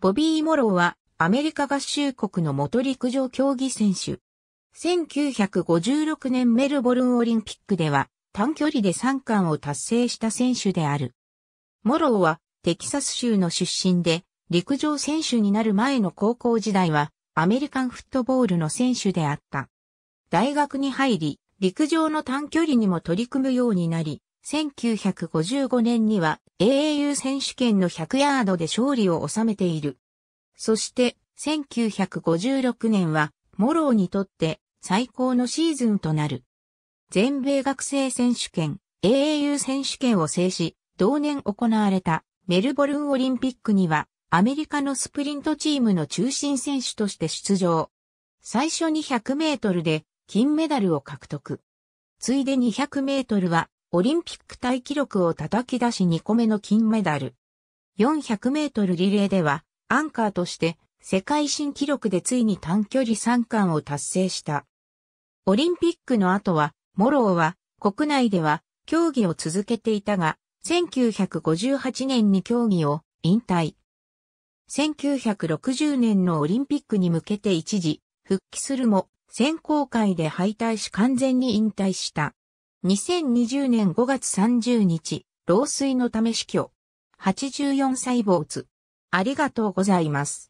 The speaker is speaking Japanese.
ボビー・モローはアメリカ合衆国の元陸上競技選手。1956年メルボルンオリンピックでは短距離で3冠を達成した選手である。モローはテキサス州の出身で陸上選手になる前の高校時代はアメリカンフットボールの選手であった。大学に入り陸上の短距離にも取り組むようになり、1955年には AAU 選手権の100ヤードで勝利を収めている。そして、1956年は、モローにとって最高のシーズンとなる。全米学生選手権、AAU 選手権を制し、同年行われたメルボルンオリンピックには、アメリカのスプリントチームの中心選手として出場。最初に100メートルで金メダルを獲得。ついでに0 0メートルはオリンピックタイ記録を叩き出し2個目の金メダル。400メートルリレーでは、アンカーとして世界新記録でついに短距離3冠を達成した。オリンピックの後は、モローは国内では競技を続けていたが、1958年に競技を引退。1960年のオリンピックに向けて一時復帰するも選考会で敗退し完全に引退した。2020年5月30日、老衰のため死去。84歳坊主。ありがとうございます。